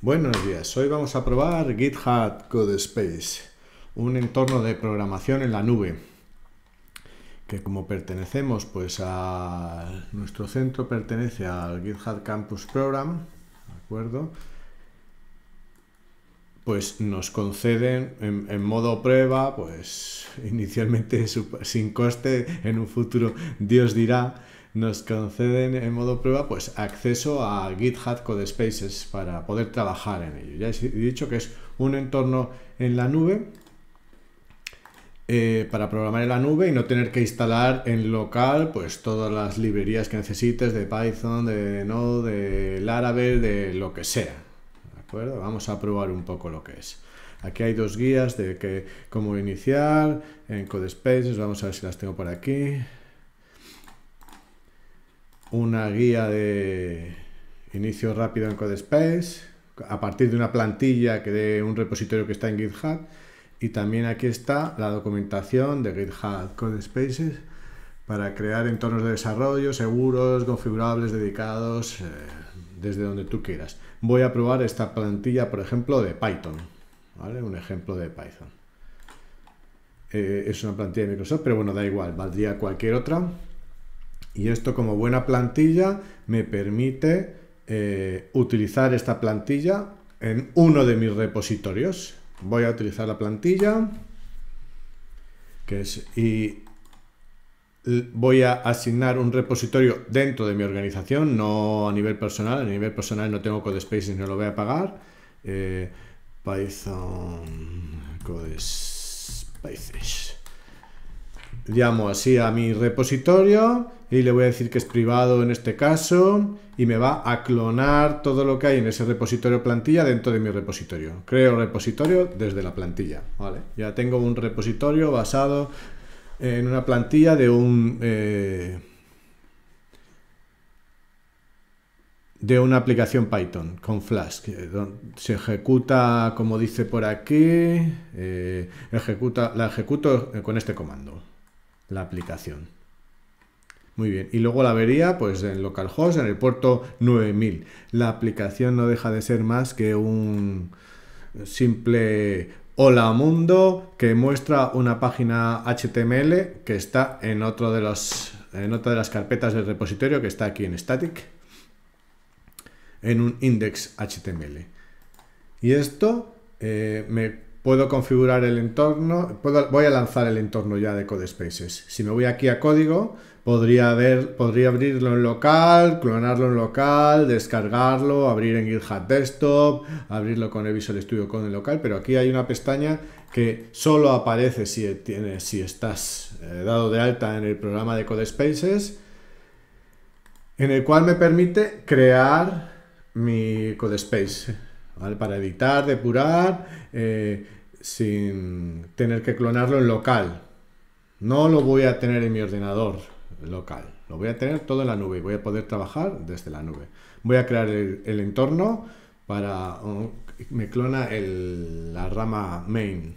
Buenos días, hoy vamos a probar GitHub CodeSpace, un entorno de programación en la nube, que como pertenecemos pues a nuestro centro pertenece al GitHub Campus Program, ¿de acuerdo? Pues nos conceden en, en modo prueba, pues inicialmente sin coste, en un futuro Dios dirá, nos conceden en modo prueba pues acceso a GitHub Codespaces para poder trabajar en ello. Ya he dicho que es un entorno en la nube eh, para programar en la nube y no tener que instalar en local pues todas las librerías que necesites de Python, de Node, de Laravel, de lo que sea. acuerdo? Vamos a probar un poco lo que es. Aquí hay dos guías de que, cómo iniciar en CodeSpaces. Vamos a ver si las tengo por aquí una guía de inicio rápido en CodeSpace, a partir de una plantilla que de un repositorio que está en GitHub, y también aquí está la documentación de GitHub CodeSpaces para crear entornos de desarrollo seguros, configurables, dedicados, eh, desde donde tú quieras. Voy a probar esta plantilla, por ejemplo, de Python. Un ejemplo de Python. Eh, es una plantilla de Microsoft, pero bueno, da igual, valdría cualquier otra. Y esto como buena plantilla me permite eh, utilizar esta plantilla en uno de mis repositorios. Voy a utilizar la plantilla que es, y voy a asignar un repositorio dentro de mi organización, no a nivel personal. A nivel personal no tengo CodeSpaces, no lo voy a pagar. Eh, Python CodeSpaces llamo así a mi repositorio y le voy a decir que es privado en este caso y me va a clonar todo lo que hay en ese repositorio plantilla dentro de mi repositorio. Creo repositorio desde la plantilla, Ya tengo un repositorio basado en una plantilla de un... Eh, de una aplicación Python con Flask. Eh, se ejecuta, como dice por aquí, eh, ejecuta, la ejecuto con este comando la aplicación. Muy bien, y luego la vería pues en localhost, en el puerto 9000. La aplicación no deja de ser más que un simple hola mundo que muestra una página HTML que está en, otro de los, en otra de las carpetas del repositorio que está aquí en static, en un index HTML. Y esto eh, me puedo configurar el entorno, voy a lanzar el entorno ya de CodeSpaces. Si me voy aquí a código, podría, ver, podría abrirlo en local, clonarlo en local, descargarlo, abrir en GitHub Desktop, abrirlo con el Visual Studio Code en local, pero aquí hay una pestaña que solo aparece si, si estás eh, dado de alta en el programa de CodeSpaces, en el cual me permite crear mi CodeSpace. ¿Vale? Para editar, depurar, eh, sin tener que clonarlo en local. No lo voy a tener en mi ordenador local. Lo voy a tener todo en la nube. y Voy a poder trabajar desde la nube. Voy a crear el, entorno para... Oh, me clona la rama main.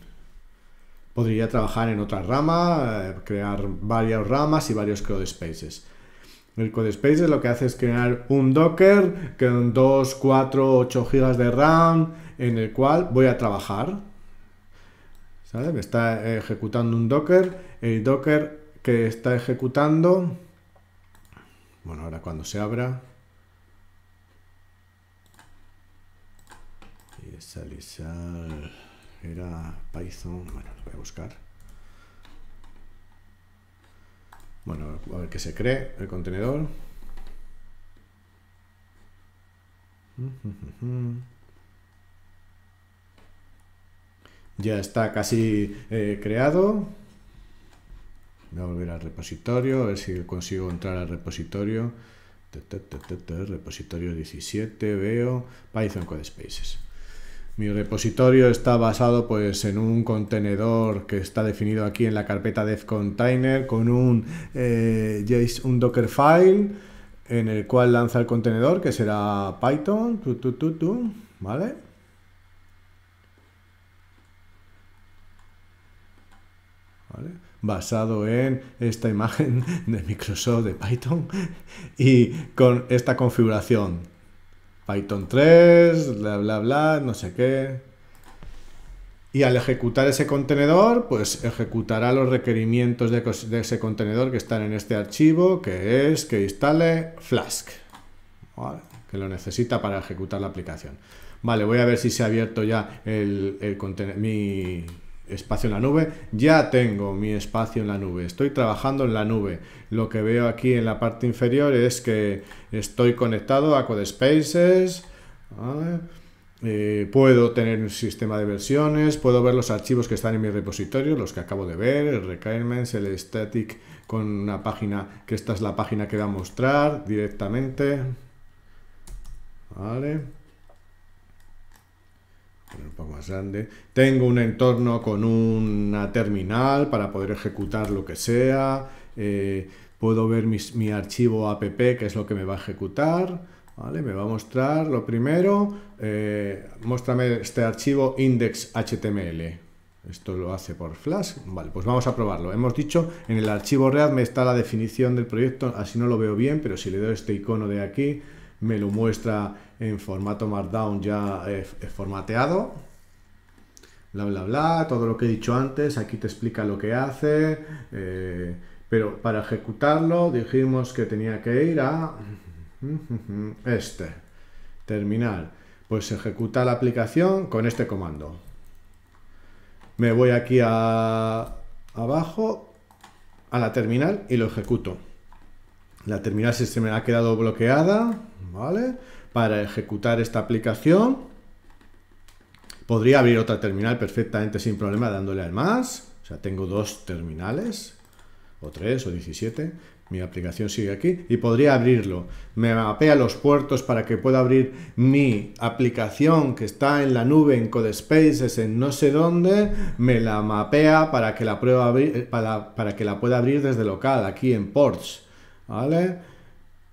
Podría trabajar en otra rama, eh, crear varias ramas y varios code spaces. El code spaces lo que hace es crear un Docker con 2, 4, 8 GB de RAM en el cual voy a trabajar me Está ejecutando un Docker, el Docker que está ejecutando, bueno, ahora cuando se abra, y sal, era Python, bueno, lo voy a buscar. Bueno, a ver que se cree el contenedor. Mm, mm, mm, Ya está casi eh, creado. Voy a volver al repositorio, a ver si consigo entrar al repositorio. Repositorio 17, veo Python Codespaces. Mi repositorio está basado pues, en un contenedor que está definido aquí en la carpeta DevContainer container con un, eh, un Dockerfile en el cual lanza el contenedor que será Python, ¿vale? basado en esta imagen de Microsoft de Python y con esta configuración. Python 3, bla, bla, bla, no sé qué. Y al ejecutar ese contenedor, pues ejecutará los requerimientos de, ese contenedor que están en este archivo, que es que instale Flask, que lo necesita para ejecutar la aplicación. Vale, voy a ver si se ha abierto ya el, el mi, espacio en la nube, ya tengo mi espacio en la nube, estoy trabajando en la nube. Lo que veo aquí en la parte inferior es que estoy conectado a Codespaces, spaces eh, puedo tener un sistema de versiones, puedo ver los archivos que están en mi repositorio, los que acabo de ver, el requirements, el static con una página, que esta es la página que va a mostrar directamente. ¿Vale? un poco pues más grande. Tengo un entorno con una terminal para poder ejecutar lo que sea. Eh, puedo ver mi archivo app, que es lo que me va a ejecutar. ¿Vale? Me va a mostrar lo primero. Eh, muéstrame este archivo index.html. Esto lo hace por Flash. Vale, pues vamos a probarlo. Hemos dicho, en el archivo React me está la definición del proyecto, así no lo veo bien, pero si le doy este icono de aquí, me lo muestra en formato Markdown ya eh, eh, formateado. Bla, bla, bla, todo lo que he dicho antes, aquí te explica lo que hace, eh, pero para ejecutarlo dijimos que tenía que ir a este, terminal. Pues ejecuta la aplicación con este comando. Me voy aquí a abajo, a la terminal y lo ejecuto. La terminal se me ha quedado bloqueada, ¿vale? para ejecutar esta aplicación. Podría abrir otra terminal perfectamente sin problema dándole al más. O sea, tengo dos terminales, o tres, o 17. Mi aplicación sigue aquí y podría abrirlo. Me mapea los puertos para que pueda abrir mi aplicación que está en la nube, en Codespaces, en no sé dónde. Me la mapea para que la, prueba, para, para que la pueda abrir desde local, aquí en Ports. ¿Vale?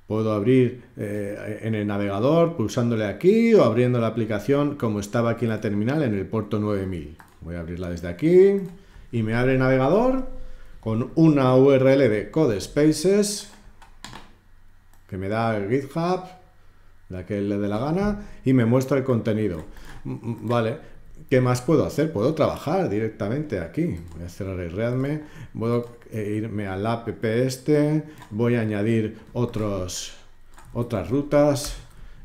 Puedo abrir eh, en el navegador pulsándole aquí o abriendo la aplicación como estaba aquí en la terminal en el puerto 9000. Voy a abrirla desde aquí y me abre el navegador con una URL de Codespaces que me da GitHub, la que le dé la gana, y me muestra el contenido. Vale, ¿Qué más puedo hacer? Puedo trabajar directamente aquí. Voy a cerrar el readme, puedo eh, irme al app este, voy a añadir otros, otras rutas.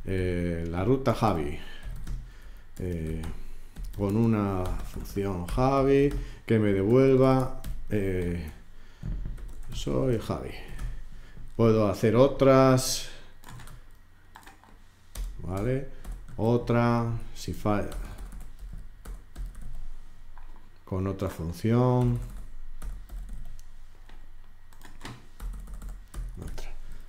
Eh, la ruta Javi, eh, con una función Javi que me devuelva soy Javi. Puedo hacer otras, ¿vale? Otra, si falla con otra función.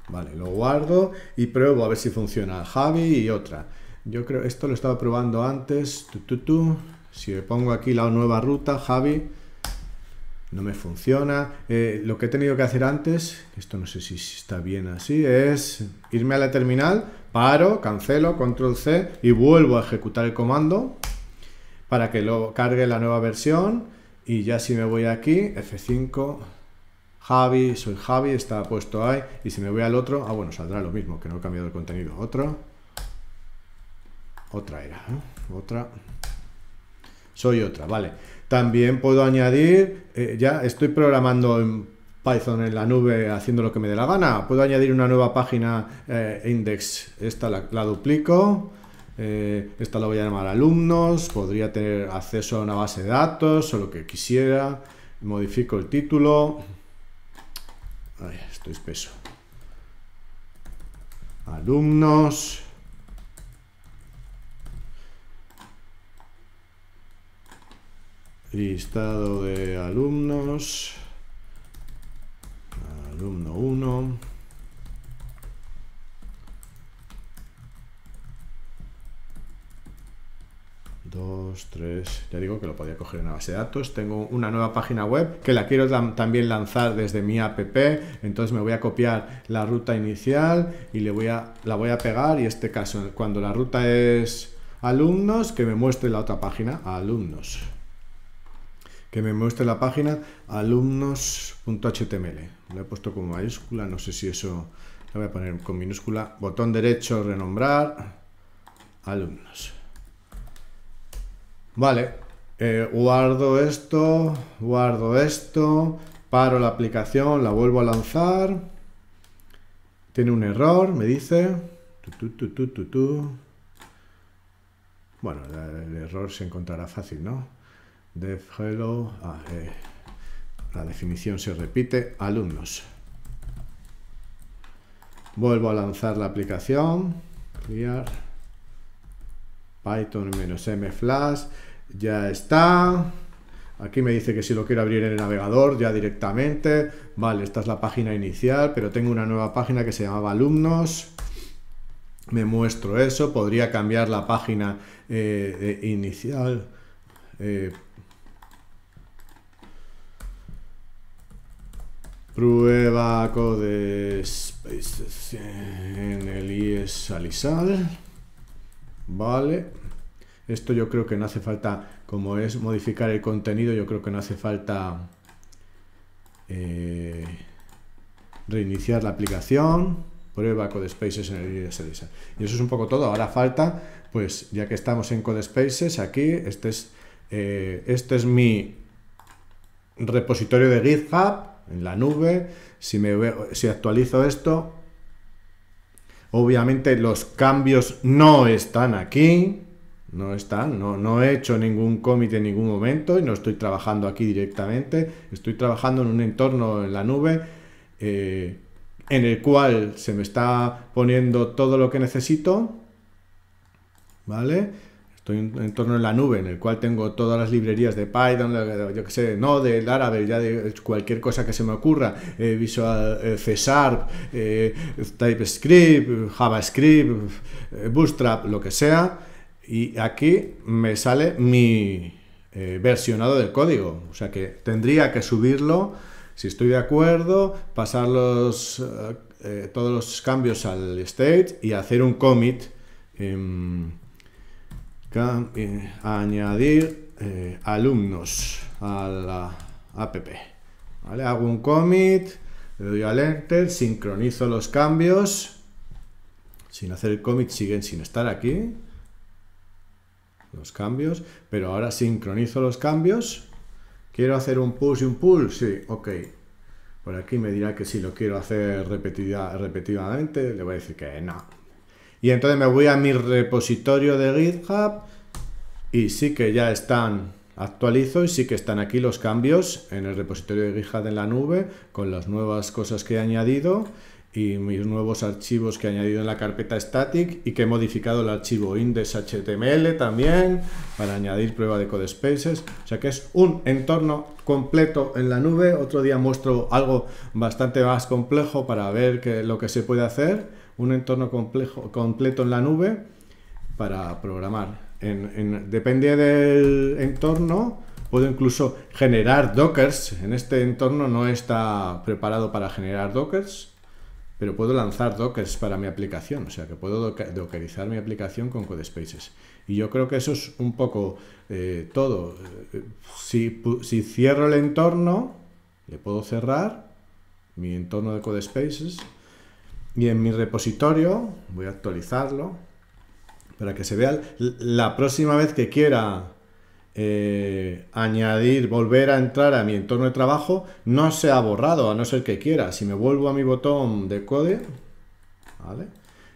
Vale, lo guardo y pruebo a ver si funciona Javi y otra. Yo creo, esto lo estaba probando antes. Tu, tu, Si le pongo aquí la nueva ruta, Javi, no me funciona. Eh, lo que he tenido que hacer antes, esto no sé si está bien así, es irme a la terminal, paro, cancelo, control C y vuelvo a ejecutar el comando para que lo cargue la nueva versión y ya si me voy aquí, F5, Javi, soy Javi, está puesto ahí y si me voy al otro, ah bueno, saldrá lo mismo, que no he cambiado el contenido, otro, otra era, ¿eh? otra, soy otra, vale. También puedo añadir, eh, ya estoy programando en Python en la nube haciendo lo que me dé la gana. Puedo añadir una nueva página eh, index, esta la duplico, eh, esta la voy a llamar alumnos, podría tener acceso a una base de datos o lo que quisiera, modifico el título, estoy espeso, alumnos, listado de alumnos, podía coger una base de datos. Tengo una nueva página web que la quiero también lanzar desde mi app. Entonces me voy a copiar la ruta inicial y le voy a, la voy a pegar. Y este caso, cuando la ruta es alumnos, que me muestre la otra página, alumnos. Que me muestre la página alumnos.html. Lo he puesto con mayúscula, no sé si eso... Lo voy a poner con minúscula. Botón derecho, renombrar. Alumnos. Vale, eh, guardo esto, guardo esto, paro la aplicación, la vuelvo a lanzar, tiene un error, me dice, bueno, el error se encontrará fácil, ¿no? Def hello, ah, eh. la definición se repite, alumnos. Vuelvo a lanzar la aplicación, clear, python-m flash, ya está. Aquí me dice que si lo quiero abrir en el navegador ya directamente. Vale, esta es la página inicial, pero tengo una nueva página que se llamaba alumnos. Me muestro eso. Podría cambiar la página eh, inicial. Eh, prueba code en el IES Alisal. Vale. Esto yo creo que no hace falta, como es modificar el contenido, yo creo que no hace falta eh, reiniciar la aplicación, prueba CodeSpaces en el Y eso es un poco todo. Ahora falta, pues ya que estamos en CodeSpaces, aquí, este es, eh, este es mi repositorio de GitHub en la nube. Si, me si actualizo esto, obviamente los cambios no están aquí. No está no, no he hecho ningún commit en ningún momento y no estoy trabajando aquí directamente, estoy trabajando en un entorno en la nube eh, en el cual se me está poniendo todo lo que necesito, ¿vale? Estoy en un entorno en la nube en el cual tengo todas las librerías de Python, yo que sé, no, de Laravel, ya de cualquier cosa que se me ocurra, eh, Visual eh, C Sharp, TypeScript, JavaScript, Bootstrap, lo que sea. Y aquí me sale mi eh, versionado del código. O sea que tendría que subirlo, si estoy de acuerdo, pasar los, eh, eh, todos los cambios al state y hacer un commit. Em, añadir alumnos a la app. Hago un commit, le doy al enter, sincronizo los cambios. Sin hacer el commit siguen sin estar aquí los cambios, pero ahora sincronizo los cambios. ¿Quiero hacer un push y un pull? Sí, ok. Por aquí me dirá que si lo quiero hacer repetida, repetidamente, le voy a decir que no. Y entonces me voy a mi repositorio de GitHub y sí que ya están, actualizo y sí que están aquí los cambios en el repositorio de GitHub en la nube con las nuevas cosas que he añadido y mis nuevos archivos que he añadido en la carpeta static y que he modificado el archivo index.html también para añadir prueba de codespaces. O sea que es un entorno completo en la nube. Otro día muestro algo bastante más complejo para ver que, lo que se puede hacer. Un entorno complejo, completo en la nube para programar. En, depende del entorno, puedo incluso generar dockers. En este entorno no está preparado para generar dockers pero puedo lanzar dockers para mi aplicación, o sea que puedo dockerizar mi aplicación con CodeSpaces. Y yo creo que eso es un poco eh, todo. si, cierro el entorno, le puedo cerrar mi entorno de CodeSpaces y en mi repositorio voy a actualizarlo para que se vea la próxima vez que quiera eh, añadir, volver a entrar a mi entorno de trabajo, no se ha borrado, a no ser que quiera. Si me vuelvo a mi botón de code, ¿vale?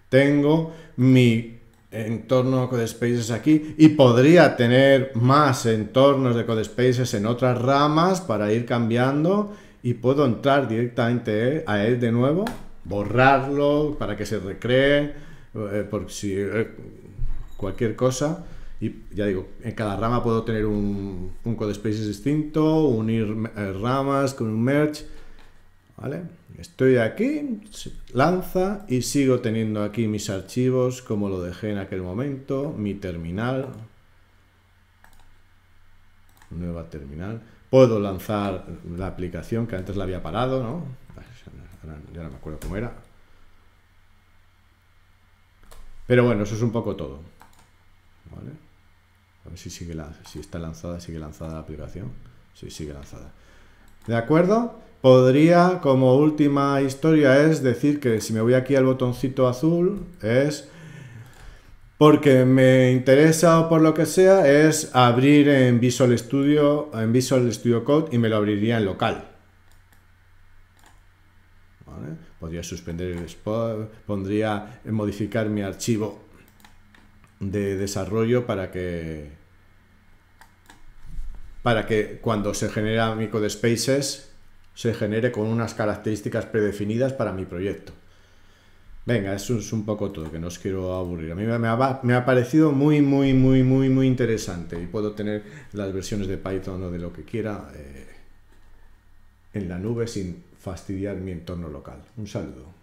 tengo mi entorno de CodeSpaces aquí y podría tener más entornos de CodeSpaces en otras ramas para ir cambiando y puedo entrar directamente eh, a él de nuevo, borrarlo para que se recree, eh, por si cualquier cosa. Y ya digo, en cada rama puedo tener un, un code spaces distinto, unir eh, ramas con un merge. ¿Vale? Estoy aquí, lanza y sigo teniendo aquí mis archivos como lo dejé en aquel momento, mi terminal, nueva terminal. Puedo lanzar la aplicación que antes la había parado, ¿no? Ya no me acuerdo cómo era. Pero bueno, eso es un poco todo si, sigue si está lanzada, sigue lanzada la aplicación. Sí, sigue lanzada. ¿De acuerdo? Podría, como última historia, es decir que si me voy aquí al botoncito azul, es porque me interesa o por lo que sea, es abrir en Visual Studio, en Visual Studio Code y me lo abriría en local. Podría suspender el spot, pondría modificar mi archivo de desarrollo para que para que cuando se genera mi code spaces se genere con unas características predefinidas para mi proyecto. Venga, eso es un poco todo, que no os quiero aburrir. A mí me ha, parecido muy, muy, muy, muy, muy interesante y puedo tener las versiones de Python o de lo que quiera eh, en la nube sin fastidiar mi entorno local. Un saludo.